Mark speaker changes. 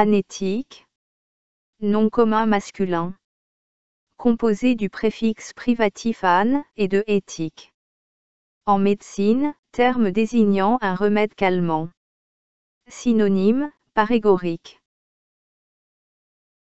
Speaker 1: Anétique. Nom commun masculin. Composé du préfixe privatif an et de éthique. En médecine, terme désignant un remède calmant. Synonyme, parégorique.